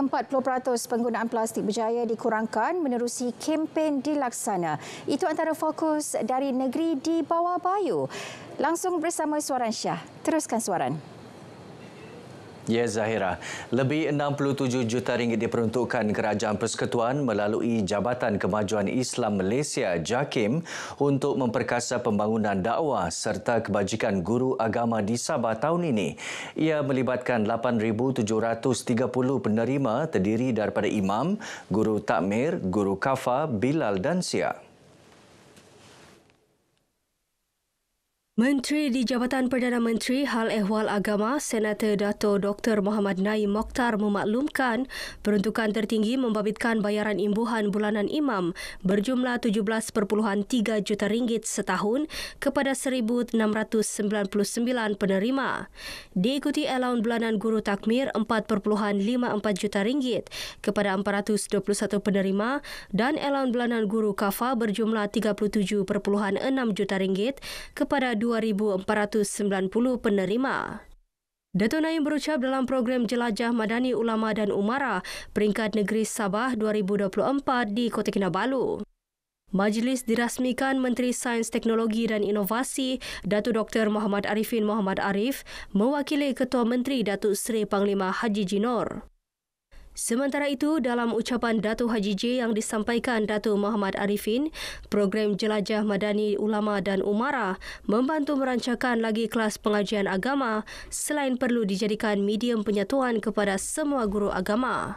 40% penggunaan plastik berjaya dikurangkan menerusi kempen dilaksana. Itu antara fokus dari negeri di bawah bayu. Langsung bersama Suaran Syah. Teruskan Suaran. Ya Zahira, lebih 67 juta ringgit diperuntukkan Kerajaan Persekutuan melalui Jabatan Kemajuan Islam Malaysia JAKIM untuk memperkasa pembangunan dakwah serta kebajikan guru agama di Sabah tahun ini. Ia melibatkan 8730 penerima terdiri daripada imam, guru takmir, guru kafa, bilal dan siak. Menteri di Jabatan Perdana Menteri Hal Ehwal Agama Senator Dato Dr. Muhammad Naim Mokhtar memaklumkan peruntukan tertinggi membabitkan bayaran imbuhan bulanan imam berjumlah 17.3 juta ringgit setahun kepada 1699 penerima diikuti allowan bulanan guru takmir 4.54 juta ringgit kepada 421 penerima dan allowan bulanan guru kafa berjumlah 37.6 juta ringgit kepada 2 2,490 penerima. Datuk Naim berucap dalam program Jelajah Madani Ulama dan Umara peringkat negeri Sabah 2024 di Kota Kinabalu. Majlis dirasmikan Menteri Sains Teknologi dan Inovasi Datuk Dr. Muhammad Arifin Muhammad Arif mewakili Ketua Menteri Datuk Seri Panglima Haji Jinor. Sementara itu, dalam ucapan Datu Haji J yang disampaikan Datu Muhammad Arifin, program Jelajah Madani Ulama dan Umara membantu merancangkan lagi kelas pengajian agama selain perlu dijadikan medium penyatuan kepada semua guru agama.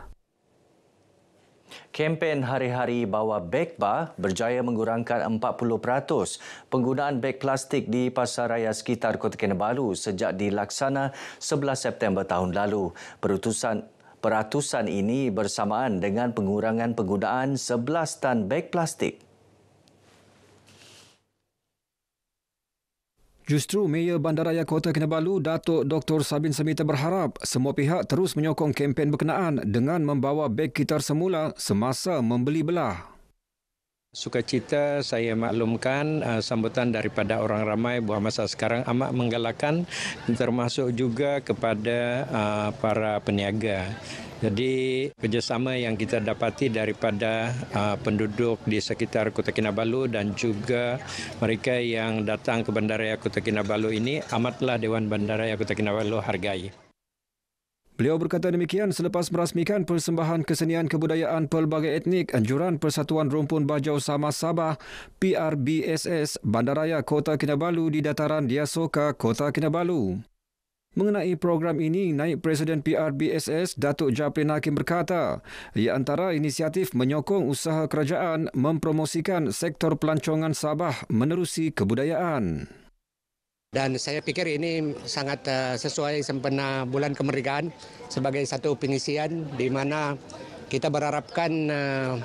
Kempen hari-hari bawa beg bar berjaya mengurangkan 40% penggunaan beg plastik di pasaraya sekitar Kota Kinabalu sejak dilaksana 11 September tahun lalu. Perutusan peratusan ini bersamaan dengan pengurangan penggunaan 11 tan beg plastik. Justru Mayor Bandaraya Kota Kinabalu, Datuk Dr. Sabin Semita berharap semua pihak terus menyokong kempen berkenaan dengan membawa beg kitar semula semasa membeli belah. Sukacita saya maklumkan uh, sambutan daripada orang ramai buah masa sekarang amat menggalakkan termasuk juga kepada uh, para peniaga. Jadi kerjasama yang kita dapati daripada uh, penduduk di sekitar Kota Kinabalu dan juga mereka yang datang ke Bandaraya Kota Kinabalu ini amatlah Dewan Bandaraya Kota Kinabalu hargai. Beliau berkata demikian selepas merasmikan persembahan kesenian kebudayaan pelbagai etnik Anjuran Persatuan Rumpun Bajau Sama Sabah PRBSS Bandaraya Kota Kinabalu di dataran Diasoka Kota Kinabalu. Mengenai program ini, Naib Presiden PRBSS Datuk Japrin Hakim berkata, ia antara inisiatif menyokong usaha kerajaan mempromosikan sektor pelancongan Sabah menerusi kebudayaan. Dan saya pikir ini sangat uh, sesuai sempena bulan kemerdekaan sebagai satu pengisian di mana kita berharapkan uh,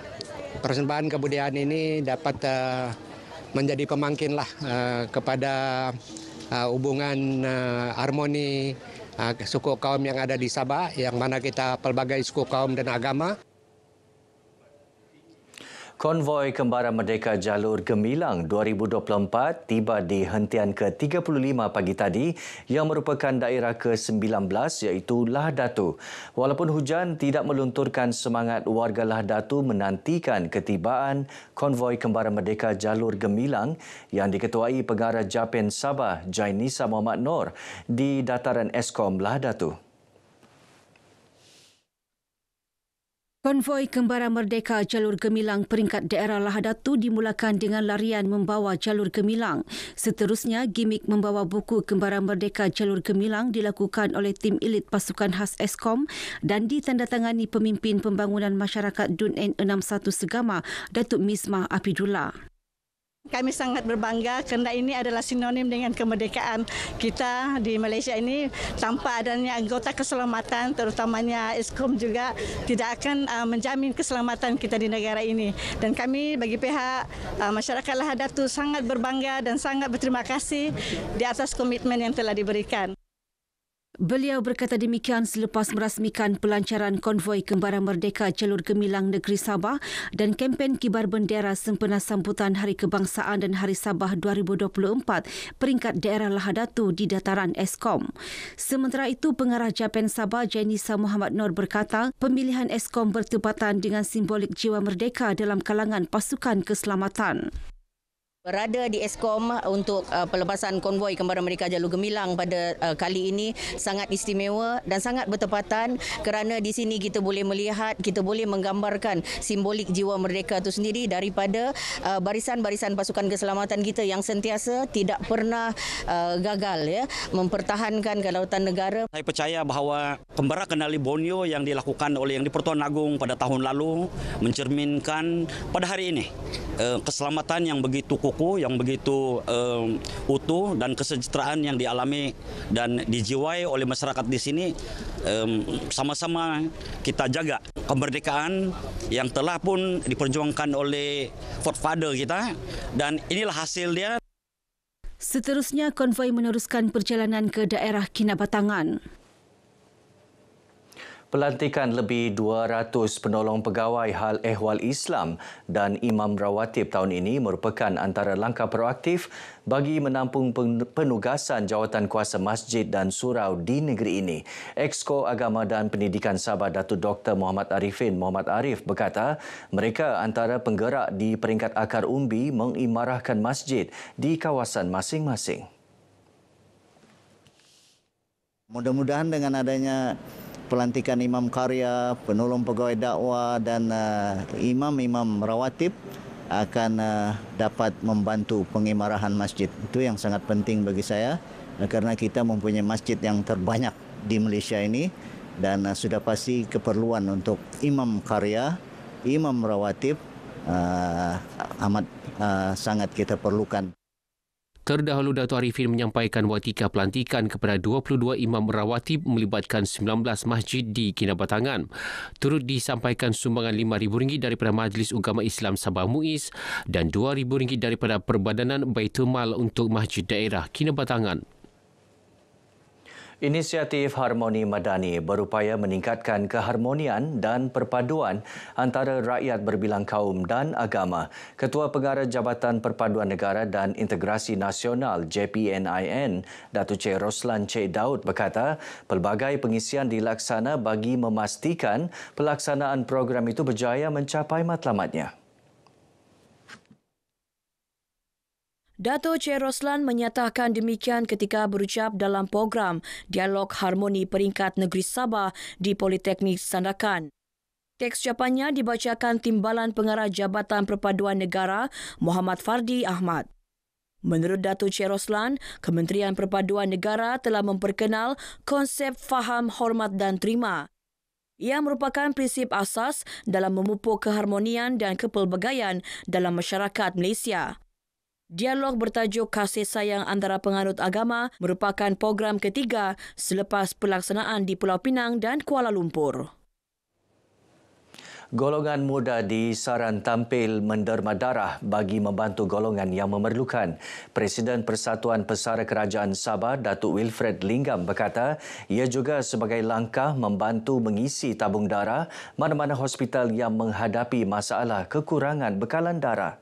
persembahan kebudayaan ini dapat uh, menjadi pemangkin lah uh, kepada uh, hubungan uh, harmoni uh, suku kaum yang ada di Sabah yang mana kita pelbagai suku kaum dan agama. Konvoi Kembaran Merdeka Jalur Gemilang 2024 tiba di hentian ke-35 pagi tadi yang merupakan daerah ke-19 iaitu Lah Datu. Walaupun hujan tidak melunturkan semangat warga Lah Datu menantikan ketibaan Konvoi Kembaran Merdeka Jalur Gemilang yang diketuai Pengarah Japen Sabah Jainisa Muhammad Nor di dataran Eskom Lah Datu. Konvoi Kembara Merdeka Jalur Gemilang peringkat daerah Lahad Datu dimulakan dengan larian membawa Jalur Gemilang. Seterusnya, gimmick membawa buku Kembara Merdeka Jalur Gemilang dilakukan oleh tim elit pasukan khas ESKOM dan ditandatangani pemimpin pembangunan masyarakat DUN N61 Segama, Datuk Mismah Apidullah. Kami sangat berbangga kerana ini adalah sinonim dengan kemerdekaan kita di Malaysia ini tanpa adanya anggota keselamatan terutamanya ESKOM juga tidak akan uh, menjamin keselamatan kita di negara ini dan kami bagi pihak uh, masyarakat Lahadatu sangat berbangga dan sangat berterima kasih di atas komitmen yang telah diberikan. Beliau berkata demikian selepas merasmikan pelancaran konvoi kembara merdeka Jalur Gemilang Negeri Sabah dan kempen kibar bendera sempena sambutan Hari Kebangsaan dan Hari Sabah 2024 peringkat daerah Lahadatu di dataran Eskom. Sementara itu, pengarah Japan Sabah Janisa Muhammad Nur berkata, pemilihan Eskom bertepatan dengan simbolik jiwa merdeka dalam kalangan pasukan keselamatan. Berada di Eskom untuk uh, pelepasan konvoi kembara mereka Jalur Gemilang pada uh, kali ini sangat istimewa dan sangat bertepatan kerana di sini kita boleh melihat, kita boleh menggambarkan simbolik jiwa mereka itu sendiri daripada uh, barisan-barisan uh, pasukan keselamatan kita yang sentiasa tidak pernah uh, gagal ya mempertahankan kelautan negara. Saya percaya bahawa kembara kenali Bonio yang dilakukan oleh yang di Pertuan Agung pada tahun lalu mencerminkan pada hari ini eh, keselamatan yang begitu kuku, yang begitu eh, utuh dan kesejahteraan yang dialami dan dijiwai oleh masyarakat di sini eh, sama-sama eh, kita jaga kemerdekaan yang telah pun diperjuangkan oleh forefather kita dan inilah hasil dia. Seterusnya konvoy meneruskan perjalanan ke daerah Kinabatangan pelantikan lebih 200 penolong pegawai hal ehwal Islam dan imam rawatib tahun ini merupakan antara langkah proaktif bagi menampung penugasan jawatan kuasa masjid dan surau di negeri ini. Exko Agama dan Pendidikan Sabah Datuk Dr. Muhammad Arifin Muhammad Arif berkata, mereka antara penggerak di peringkat akar umbi mengimarahkan masjid di kawasan masing-masing. Mudah-mudahan dengan adanya pelantikan imam karya, penolong pegawai dakwah dan imam-imam uh, rawatib akan uh, dapat membantu pengimarahan masjid. Itu yang sangat penting bagi saya uh, kerana kita mempunyai masjid yang terbanyak di Malaysia ini dan uh, sudah pasti keperluan untuk imam karya, imam rawatib uh, amat uh, sangat kita perlukan. Terdahulu Dato' Arifin menyampaikan watika pelantikan kepada 22 imam rawatib melibatkan 19 masjid di Kinabatangan. Turut disampaikan sumbangan RM5,000 daripada Majlis Ugama Islam Sabah Muiz dan RM2,000 daripada Perbadanan Baitul untuk Masjid Daerah Kinabatangan. Inisiatif Harmoni Madani berupaya meningkatkan keharmonian dan perpaduan antara rakyat berbilang kaum dan agama. Ketua Pengarah Jabatan Perpaduan Negara dan Integrasi Nasional JPNIN, Datuk Cik Roslan Cik Daud berkata, pelbagai pengisian dilaksana bagi memastikan pelaksanaan program itu berjaya mencapai matlamatnya. Dato' Che Roslan menyatakan demikian ketika berucap dalam program Dialog Harmoni Peringkat Negeri Sabah di Politeknik Sandakan. Teks jawapannya dibacakan Timbalan Pengarah Jabatan Perpaduan Negara Muhammad Fardi Ahmad. Menurut Dato' Che Roslan, Kementerian Perpaduan Negara telah memperkenal konsep faham, hormat dan terima. Ia merupakan prinsip asas dalam memupuk keharmonian dan kepelbagaian dalam masyarakat Malaysia. Dialog bertajuk Kasih Sayang Antara Penganut Agama merupakan program ketiga selepas pelaksanaan di Pulau Pinang dan Kuala Lumpur. Golongan muda di Saran tampil menderma darah bagi membantu golongan yang memerlukan. Presiden Persatuan Pesara Kerajaan Sabah, Datuk Wilfred Linggam berkata, ia juga sebagai langkah membantu mengisi tabung darah mana-mana hospital yang menghadapi masalah kekurangan bekalan darah.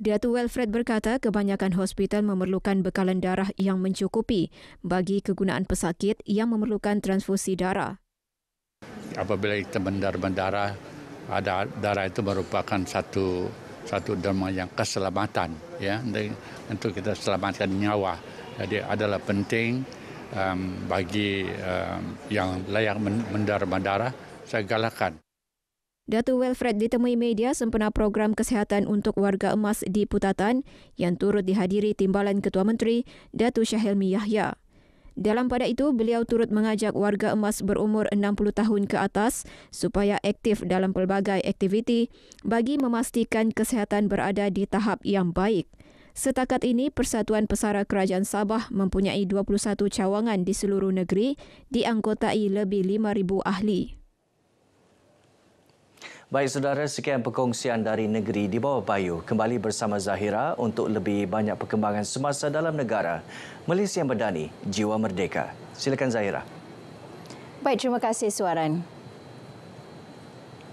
Datu Wilfred berkata kebanyakan hospital memerlukan bekalan darah yang mencukupi bagi kegunaan pesakit yang memerlukan transfusi darah. Apabila kita mendarah ada darah itu merupakan satu satu derma yang keselamatan ya untuk kita selamatkan nyawa. Jadi adalah penting um, bagi um, yang layak mendarah darah saya galakkan. Datu Wilfred ditemui media sempena program kesihatan untuk warga emas di Putatan yang turut dihadiri Timbalan Ketua Menteri Datu Syahilmi Yahya. Dalam pada itu, beliau turut mengajak warga emas berumur 60 tahun ke atas supaya aktif dalam pelbagai aktiviti bagi memastikan kesihatan berada di tahap yang baik. Setakat ini, Persatuan Pesara Kerajaan Sabah mempunyai 21 cawangan di seluruh negeri dianggotai lebih 5,000 ahli. Baik saudara, sekian perkongsian dari negeri di bawah bayu. Kembali bersama Zahira untuk lebih banyak perkembangan semasa dalam negara. Malaysia Merdani, Jiwa Merdeka. Silakan Zahira. Baik, terima kasih Suaran.